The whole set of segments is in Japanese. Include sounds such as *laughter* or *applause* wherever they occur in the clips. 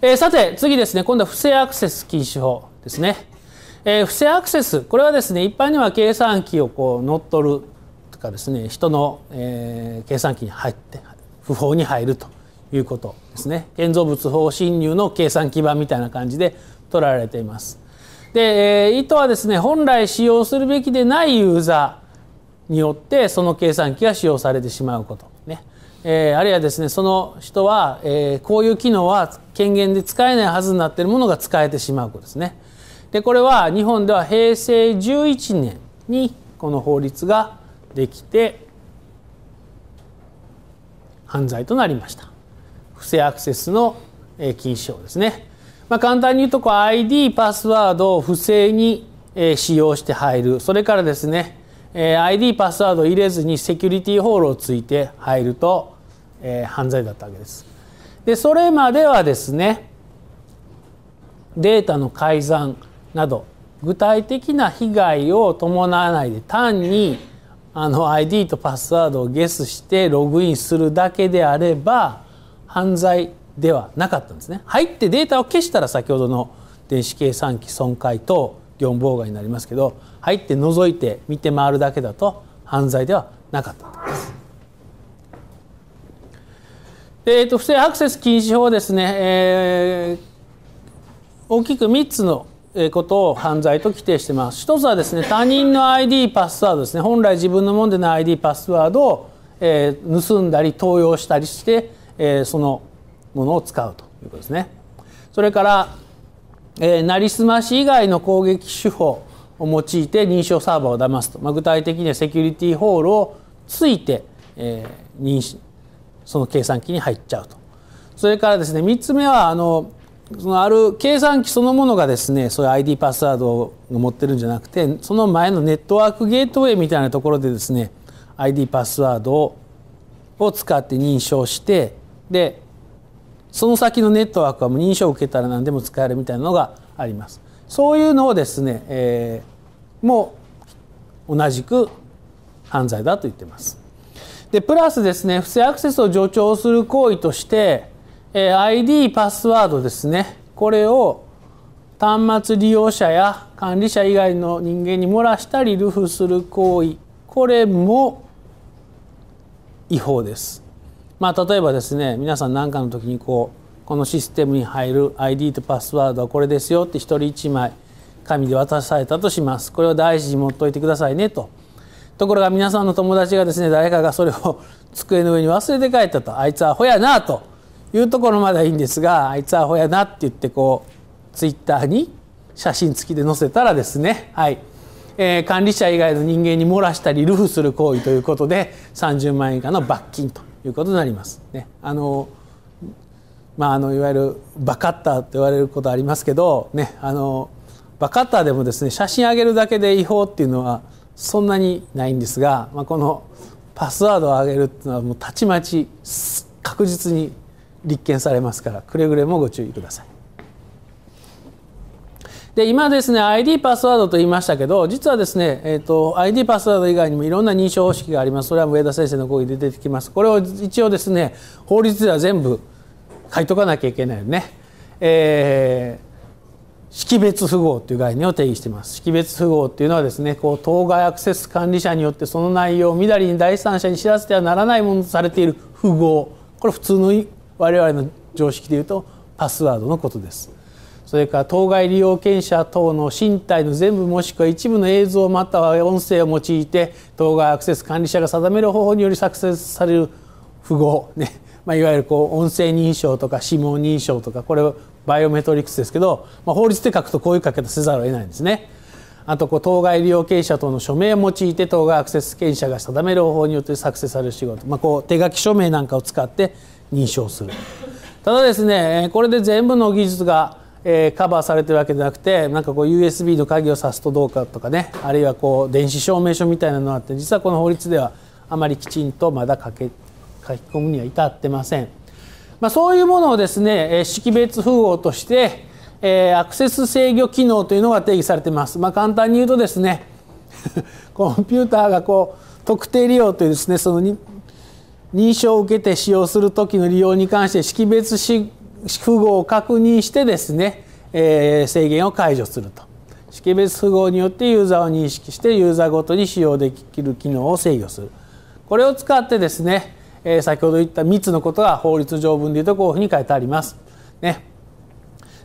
えー、さて、次ですね、今度は不正アクセス禁止法ですね。えー、不正アクセス、これはですね、一般には計算機をこう乗っ取るとかですね、人の、えー、計算機に入って、不法に入るということですね。建造物法侵入の計算基盤みたいな感じで取られています。で、えー、意図はですね、本来使用するべきでないユーザーによって、その計算機が使用されてしまうこと。えー、あるいはですねその人は、えー、こういう機能は権限で使えないはずになっているものが使えてしまうことですね。でこれは日本では平成11年にこの法律ができて犯罪となりました。不正アクセスの禁止法ですね。まあ、簡単に言うとこう ID パスワードを不正に使用して入るそれからですねえー、ID パスワードを入れずにセキュリティホールをついて入ると、えー、犯罪だったわけです。でそれまではですねデータの改ざんなど具体的な被害を伴わないで単にあの ID とパスワードをゲスしてログインするだけであれば犯罪ではなかったんですね。入ってデータを消したら先ほどの電子計算機損壊等業務妨害になりますけど入って覗いて見て回るだけだと犯罪ではなかったとでえっと不正アクセス禁止法はですね、えー、大きく3つのことを犯罪と規定してます一つはですね他人の ID パスワードですね本来自分のもんでの ID パスワードを、えー、盗んだり盗用したりして、えー、そのものを使うということですねそれからえー、りすまし以外の攻撃手法を用いて認証サーバーを騙すと、まあ、具体的にはセキュリティホールをついて、えー、認その計算機に入っちゃうとそれからですね3つ目はあのそのある計算機そのものがですねそういう ID パスワードを持ってるんじゃなくてその前のネットワークゲートウェイみたいなところでですね ID パスワードを使って認証してでその先のネットワークはもう認証を受けたら何でも使えるみたいなのがあります。そういうのをですね、えー、もう同じく犯罪だと言ってます。で、プラスですね、不正アクセスを助長する行為として、えー、ID、パスワードですね、これを端末利用者や管理者以外の人間に漏らしたり流布する行為これも違法ですまあ、例えばですね皆さん何かの時にこうこのシステムに入る ID とパスワードはこれですよって一人一枚紙で渡されたとしますこれを大事に持っといてくださいねとところが皆さんの友達がですね誰かがそれを *laughs* 机の上に忘れて帰ったとあいつアホやなというところまではいいんですがあいつアホやなって言ってこうツイッターに写真付きで載せたらですねはいえー、管理者以外の人間に漏らしたり流布する行為ということで30万円以下の罰金ということになります。ね、あのまあ、あのいわゆるバカッターって言われることありますけど、ね、あのバカッターでもですね写真上げるだけで違法っていうのはそんなにないんですが、まあ、このパスワードを上げるっていうのはもうたちまち確実に立件されますからくれぐれもご注意ください。で今ですね ID パスワードと言いましたけど実はですね、えーと、ID パスワード以外にもいろんな認証方式がありますそれは上田先生の講義で出てきますこれを一応ですね法律では全部書いとかなきゃいけないよね、えー、識別符号という概念を定義しています識別符号っていうのはですねこう当該アクセス管理者によってその内容をみだりに第三者に知らせてはならないものとされている符号これ普通の我々の常識でいうとパスワードのことですそれから当該利用権者等の身体の全部もしくは一部の映像または音声を用いて当該アクセス管理者が定める方法により作成される符号、ねまあ、いわゆるこう音声認証とか指紋認証とかこれはバイオメトリクスですけど、まあ、法律で書くとこういう書き方せざるを得ないんですね。あとこう当該利用権者等の署名を用いて当該アクセス権者が定める方法によって作成される仕事、まあ、こう手書き署名なんかを使って認証するただですねこれで全部の技術がえー、カバーされてるわけじゃなくてなんかこう USB の鍵を挿すとどうかとかねあるいはこう電子証明書みたいなのがあって実はこの法律ではあまりきちんとまだ書け書き込むには至ってません、まあ、そういうものをですね識別符号として、えー、アクセス制御機能というのが定義されてます、まあ、簡単に言うとですね *laughs* コンピューターがこう特定利用というですねその認証を受けて使用する時の利用に関して識別し符号を確認してですね、えー、制限を解除すると識別符号によってユーザーを認識してユーザーごとに使用できる機能を制御するこれを使ってですね、えー、先ほど言った3つのことが法律条文でいうとこういうふうに書いてあります。ね、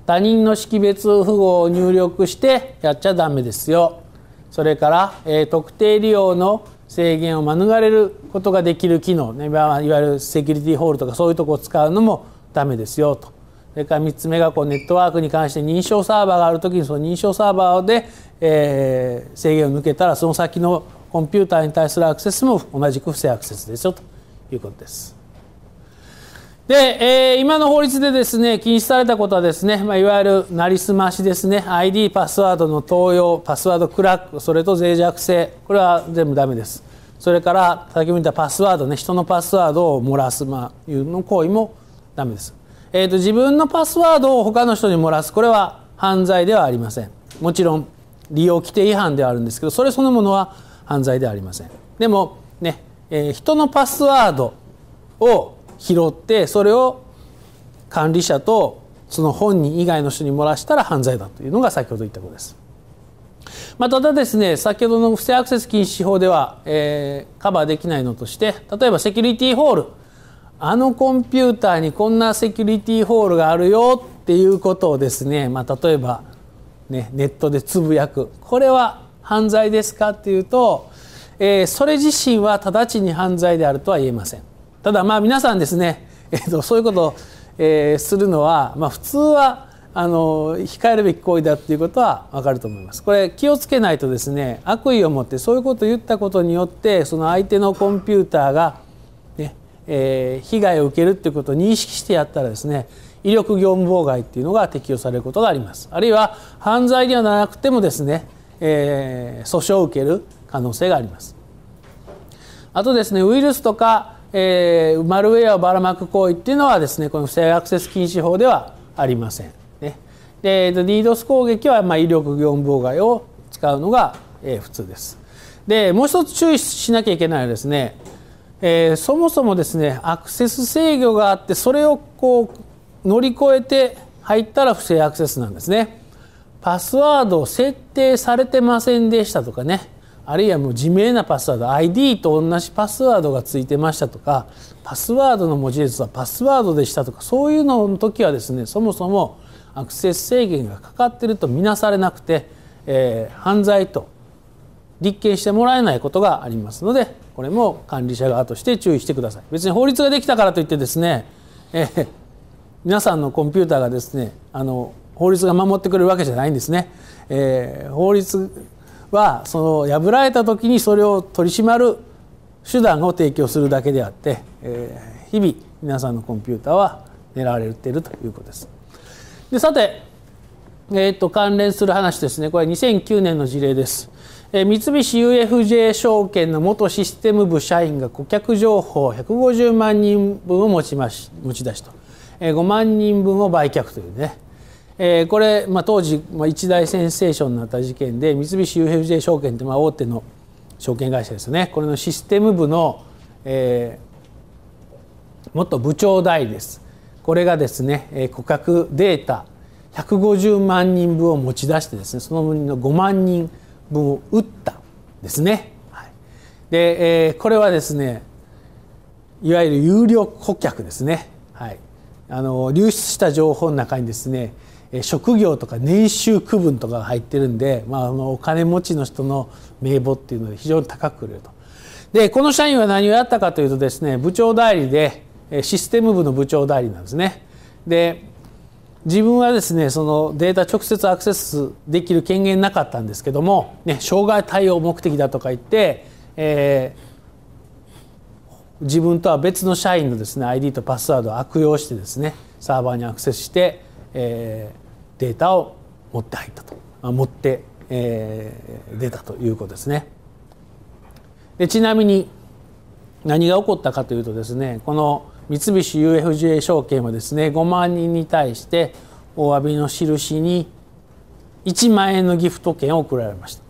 他人の識別符号を入力してやっちゃダメですよそれから、えー、特定利用の制限を免れることができる機能、ね、いわゆるセキュリティホールとかそういうとこを使うのもダメですよと。それから3つ目がこうネットワークに関して認証サーバーがある時にその認証サーバーで、えー、制限を抜けたらその先のコンピューターに対するアクセスも同じく不正アクセスですよということです。で、えー、今の法律でですね禁止されたことはですね、まあ、いわゆるなりすましですね ID パスワードの盗用パスワードクラックそれと脆弱性これは全部ダメです。それから先ほど言ったパスワードね人のパスワードを漏らす、まあ、いうの行為もダメです、えーと、自分のパスワードを他の人に漏らすこれは犯罪ではありませんもちろん利用規定違反ではあるんですけどそれそのものは犯罪ではありませんでもね、えー、人のパスワードを拾ってそれを管理者とその本人以外の人に漏らしたら犯罪だというのが先ほど言ったことです。まあ、ただですね先ほどの不正アクセス禁止法では、えー、カバーできないのとして例えばセキュリティホールあのコンピューターにこんなセキュリティホールがあるよっていうことをですね、まあ、例えば、ね、ネットでつぶやくこれは犯罪ですかっていうと、えー、それ自身は直ちに犯罪であるとは言えませんただまあ皆さんですね、えーと、そういうことを、えー、するのは、まあ、普通はあの控えるべき行為だっていうことは分かると思いますこれ気をつけないとですね悪意を持ってそういうことを言ったことによってその相手のコンピューターがえ被害を受けるっていうことを認識してやったらですね威力業務妨害っていうのが適用されることがありますあるいは犯罪ではなくてもですね、えー、訴訟を受ける可能性がありますあとですねウイルスとか、えー、マルウェアをばらまく行為っていうのはですねこの不正アクセス禁止法ではありません、ね、で DDoS 攻撃は、まあ、威力業務妨害を使うのが、えー、普通ですでもう一つ注意しなきゃいけないのはですねえー、そもそもですねアクセス制御があってそれをこう乗り越えて入ったら不正アクセスなんですね。パスワードを設定されてませんでしたとかねあるいはもう自明なパスワード ID と同じパスワードがついてましたとかパスワードの文字列はパスワードでしたとかそういうのの時はですねそもそもアクセス制限がかかってると見なされなくて、えー、犯罪と立件してもらえないことがありますのでこれも管理者側として注意してください別に法律ができたからといってですね、えー、皆さんのコンピューターがですねあの法律が守ってくれるわけじゃないんですね、えー、法律はその破られた時にそれを取り締まる手段を提供するだけであって、えー、日々皆さんのコンピューターは狙われているということです。でさて、えーと、と関連する話ですねこれ2009年の事例です。三菱 UFJ 証券の元システム部社員が顧客情報150万人分を持ちまし持ち出しと5万人分を売却というねえこれ、まあ、当時、まあ、一大センセーションになった事件で三菱 UFJ 証券って、まあ、大手の証券会社ですねこれのシステム部の、えー、元部長代理ですこれがですね、え顧客データ150万人分を持ち出してですねその分の5万人分を打ったですね。はい、で、えー、これはですねいわゆる有料顧客ですね、はい、あの流出した情報の中にですね職業とか年収区分とかが入ってるんで、まあ、あのお金持ちの人の名簿っていうので非常に高く売れると。でこの社員は何をやったかというとですね部長代理でシステム部の部長代理なんですね。で自分はですねそのデータ直接アクセスできる権限なかったんですけども、ね、障害対応目的だとか言って、えー、自分とは別の社員のですね ID とパスワードを悪用してですねサーバーにアクセスして、えー、データを持って入ったと持って、えー、出たということですね。でちなみに何が起こったかというとですねこの三菱 UFJ 証券はですね5万人に対してお詫びの印に1万円のギフト券を贈られました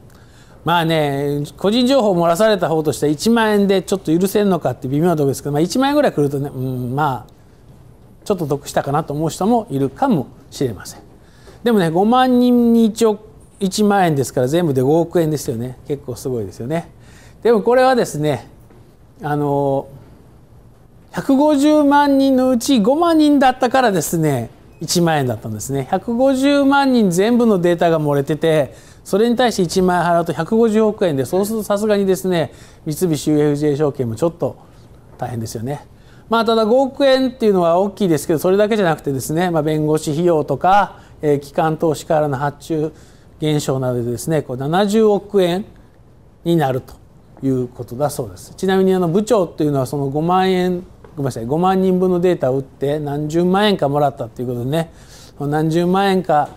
まあね個人情報を漏らされた方としては1万円でちょっと許せんのかって微妙なところですけど、まあ、1万円ぐらいくるとね、うん、まあちょっと得したかなと思う人もいるかもしれませんでもね5万人に一応1万円ですから全部で5億円ですよね結構すごいですよねでもこれはですねあの150万人のうち5万人だったからですね1万円だったんですね150万人全部のデータが漏れててそれに対して1万円払うと150億円でそうするとさすがにですね三菱 UFJ 証券もちょっと大変ですよね。まあ、ただ5億円っていうのは大きいですけどそれだけじゃなくてですね、まあ、弁護士費用とか、えー、機関投資からの発注減少などでですねこう70億円になるということだそうですちなみにあの部長っていうのはその5万円ごめんなさい5万人分のデータを打って何十万円かもらったっていうことでね何十万円か、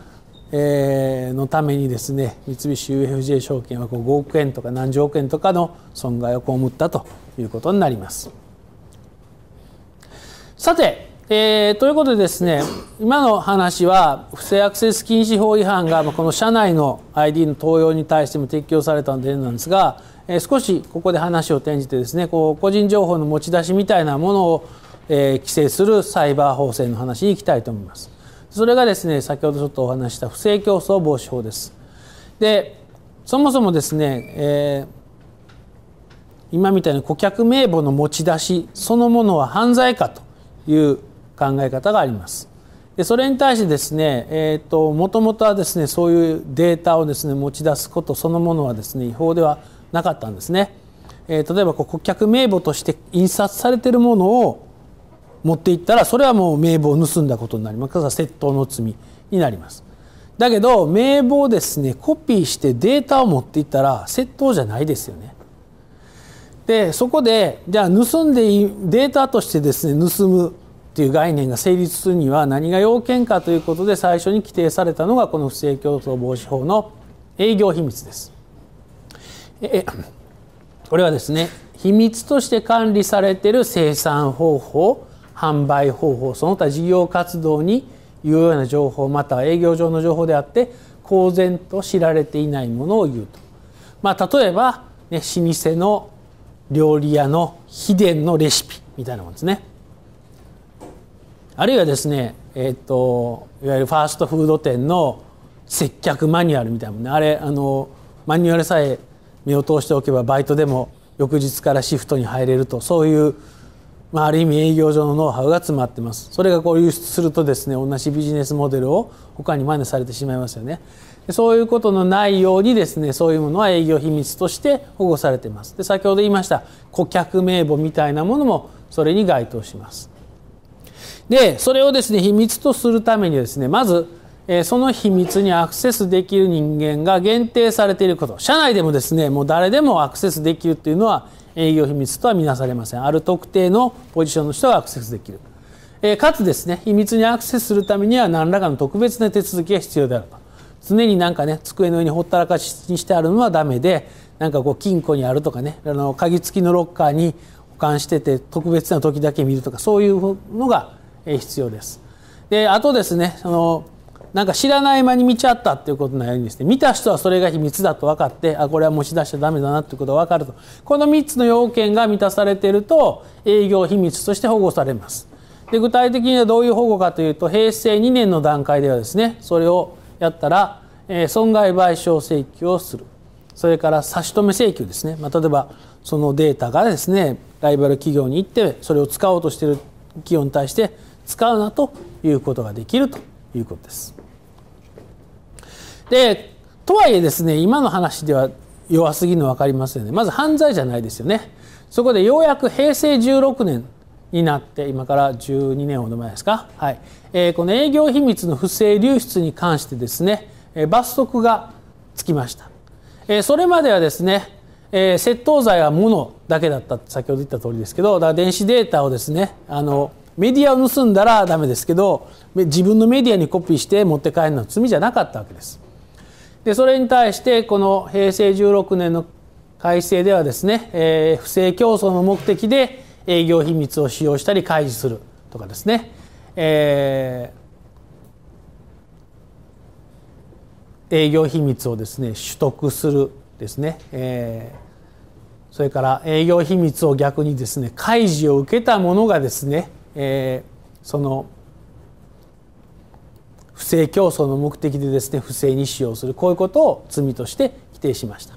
えのためにですね三菱 UFJ 証券はこう5億円とか何十億円とかの損害を被ったということになります。さて、えー、ということでですね今の話は不正アクセス禁止法違反がこの社内の ID の登用に対しても適用されたでなんですがえ少しここで話を転じてですねこう個人情報の持ち出しみたいなものを、え規制するサイバー法制の話に行きたいと思います。それがですね先ほどちょっとお話した不正競争防止法です。でそもそもですね、えー、今みたいに顧客名簿の持ち出しそのものは犯罪かという考え方があります。でそれに対してですね、えーと、ともとはですねそういうデータをですね持ち出すことそのものはですね違法ではなかったんですね、えー、例えば顧客名簿として印刷されてるものを持っていったらそれはもう名簿を盗んだことになりますから窃盗の罪になりますだけど名簿をですねコピーしてデータを持っていったら窃盗じゃないですよねでそこでじゃあ盗んでいいデータとしてですね盗むっていう概念が成立するには何が要件かということで最初に規定されたのがこの不正競争防止法の営業秘密ですえこれはですね秘密として管理されている生産方法販売方法その他事業活動に有用な情報または営業上の情報であって公然と知られていないものを言うと、まあ、例えば、ね、老舗の料理屋の秘伝のレシピみたいなものですねあるいはですね、えーと、といわゆるファーストフード店の接客マニュアルみたいなもんねあれあのマニュアルさえ目を通しておけばバイトでも翌日からシフトに入れるとそういう、まあ、ある意味営業上のノウハウが詰まってますそれがこう輸出するとですね同じビジネスモデルを他に真似されてしまいますよねそういうことのないようにですねそういうものは営業秘密として保護されてますで先ほど言いました顧客名簿みたいなものもそれに該当しますでそれをですね秘密とするためにですねまずえその秘密にアクセスできる人間が限定されていること社内でもですねもう誰でもアクセスできるっていうのは営業秘密とは見なされませんある特定のポジションの人がアクセスできる、えかつですね秘密にアクセスするためには何らかの特別な手続きが必要であると常になんかね机の上にほったらかしにしてあるのはダメでなんかこう金庫にあるとかねあの鍵付きのロッカーに保管してて特別な時だけ見るとかそういうのが必要ですであとですねそのなんか知らない間に見ちゃったっていうことのようにですね見た人はそれが秘密だと分かってあこれは持ち出しちゃダメだなっていうことが分かるとこの3つの要件が満たされていると営業秘密として保護されます。で具体的にはどういう保護かというと平成2年の段階ではですねそれをやったら、えー、損害賠償請求をするそれから差し止め請求ですね、まあ、例えばそのデータがですねライバル企業に行ってそれを使おうとしている企業に対して使うなということができるということです。でとはいえですね今の話では弱すぎるの分かりますよねまず犯罪じゃないですよねそこでようやく平成16年になって今から12年ほど前ですか、はいえー、この営業秘密の不正流出に関してですね、えー、罰則がつきました、えー、それまではですね、えー、窃盗罪は物だけだった先ほど言った通りですけどだから電子データをですねあのメディアを盗んだらダメですけど自分のメディアにコピーして持って帰るのは罪じゃなかったわけですでそれに対してこの平成16年の改正ではですね、えー、不正競争の目的で営業秘密を使用したり開示するとかですね、えー、営業秘密をですね取得するですね、えー、それから営業秘密を逆にですね開示を受けたものがですね、えー、その不正競争の目的でですね不正に使用するこういうことを罪として規定しました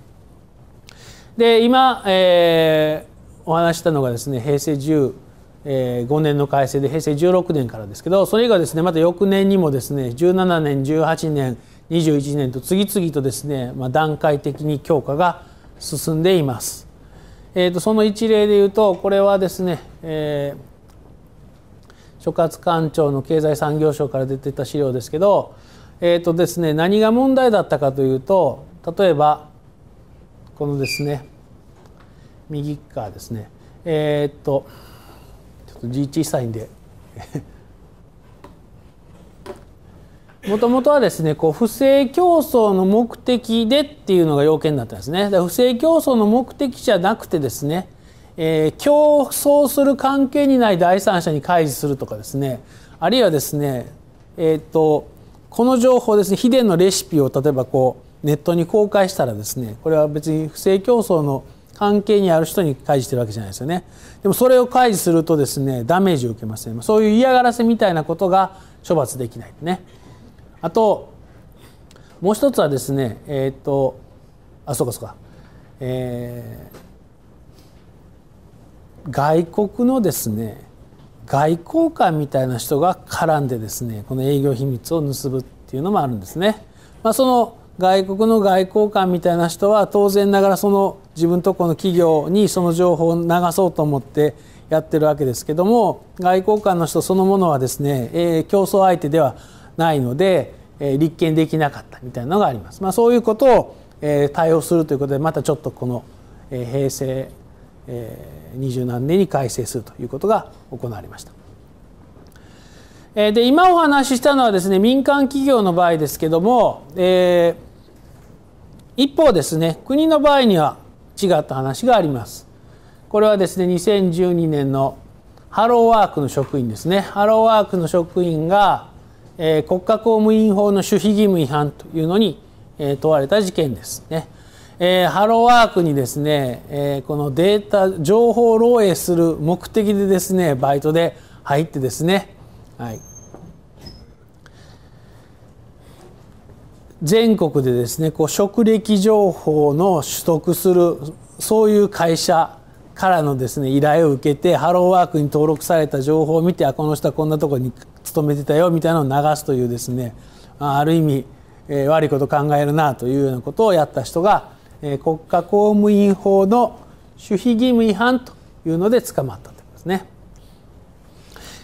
で今、えー、お話したのがですね平成15年の改正で平成16年からですけどそれがですねまた翌年にもですね17年18年21年と次々とですね、まあ、段階的に強化が進んでいます、えーと、とその一例でいうとこれはですね、えー所轄官庁の経済産業省から出てた資料ですけど、えーとですね、何が問題だったかというと例えばこのですね右側ですねえっ、ー、とちょっと字小さいんで *laughs* もともとはですねこう不正競争の目的でっていうのが要件だったんですね不正競争の目的じゃなくてですねえー、競争する関係にない第三者に開示するとかですねあるいはですね、えーと、この情報ですね秘伝のレシピを例えばこうネットに公開したらですねこれは別に不正競争の関係にある人に開示してるわけじゃないですよねでもそれを開示するとですねダメージを受けますねそういう嫌がらせみたいなことが処罰できないねあともう一つはですねえっ、ー、とあそうかそうかえー外国のですね外交官みたいな人が絡んでですねこの営業秘密を盗むっていうのもあるんですね。まあ、その外国の外交官みたいな人は当然ながらその自分とこの企業にその情報を流そうと思ってやってるわけですけども外交官の人そのものはですね、えー、競争相手ではないので、えー、立件できなかったみたいなのがあります。まあ、そういうことを、えー、対応するということでまたちょっとこの、えー、平成二十何年に改正するということが行われました。で今お話ししたのはですね民間企業の場合ですけども、えー、一方ですね国の場合には違った話があります。これはですね2012年のハローワークの職員ですねハローワークの職員が、えー、国家公務員法の守秘義務違反というのに、えー、問われた事件ですね。えー、ハローワークにですね、えー、このデータ情報漏洩する目的でですねバイトで入ってですね、はい、全国でですねこう職歴情報の取得するそういう会社からのですね依頼を受けてハローワークに登録された情報を見てあこの人はこんなとこに勤めてたよみたいなのを流すというですねある意味、えー、悪いこと考えるなというようなことをやった人が国家公務員法の守秘義務違反というので捕まったということですね。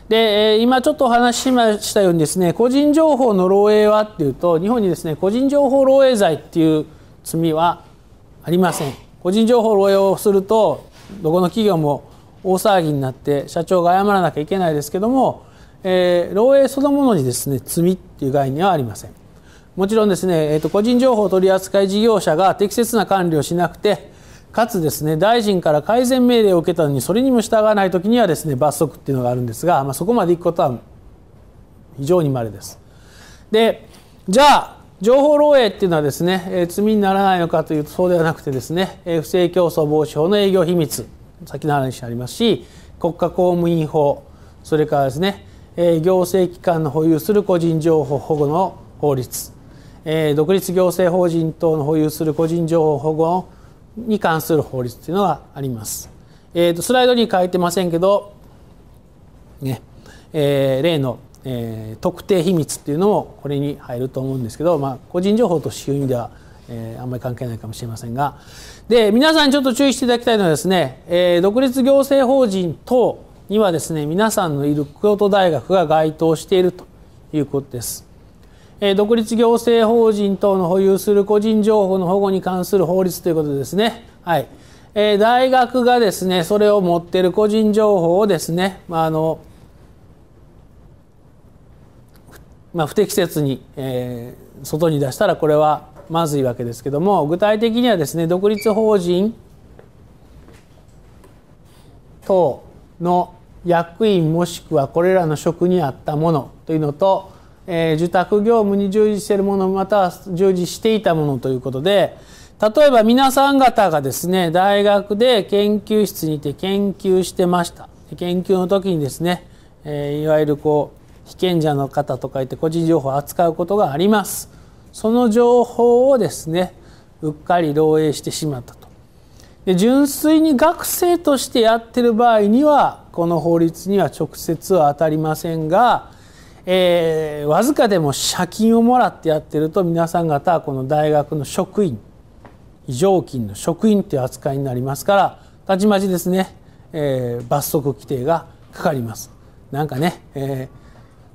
で今ちょっとお話ししましたようにですね個人情報の漏洩はっていうと日本にですね個人情報漏洩罪っていう罪はありません個人情報漏洩をするとどこの企業も大騒ぎになって社長が謝らなきゃいけないですけども、えー、漏洩そのものにですね罪っていう概念はありませんもちろんですね、えーと、個人情報取扱い事業者が適切な管理をしなくてかつですね大臣から改善命令を受けたのにそれにも従わない時にはですね罰則っていうのがあるんですが、まあ、そこまでいくことは非常に稀です。でじゃあ情報漏洩っていうのはですね、えー、罪にならないのかというとそうではなくてですね、えー、不正競争防止法の営業秘密先の話にありますし国家公務員法それからですね、えー、行政機関の保有する個人情報保護の法律えー、独立行政法人等の保有する個人情報保護に関する法律というのがあります。えーと、スライドに書いてませんけど、ねえー、例の、えー、特定秘密っていうのもこれに入ると思うんですけど、まあ、個人情報と収入では、えー、あんまり関係ないかもしれませんがで皆さんちょっと注意していただきたいのはですね、えー、独立行政法人等にはですね皆さんのいる京都大学が該当しているということです。独立行政法人等の保有する個人情報の保護に関する法律ということですね。はい。え大学がですね、それを持っている個人情報をですね、まあ、あの、まあ、不適切に、えー、外に出したらこれはまずいわけですけども、具体的にはですね、独立法人等の役員もしくはこれらの職にあったものというのと、えー、受託業務に従事しているものまたは従事していたものということで例えば皆さん方がですね大学で研究室にいて研究してました研究の時にですね、えー、いわゆるこう被験者の方とかいて個人情報を扱うことがありますその情報をですねうっかり漏洩してしまったとで純粋に学生としてやってる場合にはこの法律には直接は当たりませんがえー、わずかでも借金をもらってやってると皆さん方はこの大学の職員非常勤の職員という扱いになりますからたちまちですね、えー、罰則規定がかかります。なんかね、え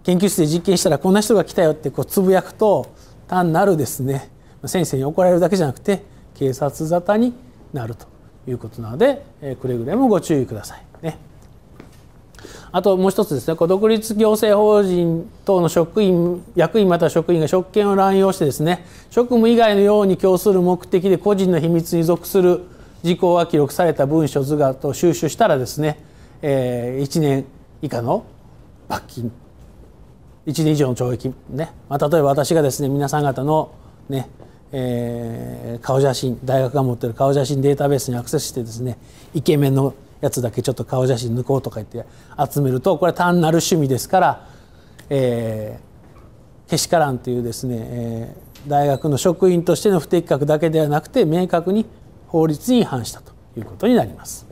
ー、研究室で実験したらこんな人が来たよってこうつぶやくと単なるですね先生に怒られるだけじゃなくて警察沙汰になるということなので、えー、くれぐれもご注意くださいね。あともう一つですね独立行政法人等の職員役員または職員が職権を乱用してですね職務以外のように供する目的で個人の秘密に属する事項が記録された文書図画と収集したらですね、えー、1年以下の罰金1年以上の懲役ね、まあ、例えば私がですね皆さん方のねえー、顔写真大学が持っている顔写真データベースにアクセスしてですねイケメンのやつだけちょっと顔写真抜こうとか言って集めるとこれは単なる趣味ですから、えー、けしからんというですね、えー、大学の職員としての不適格だけではなくて明確に法律に違反したということになります。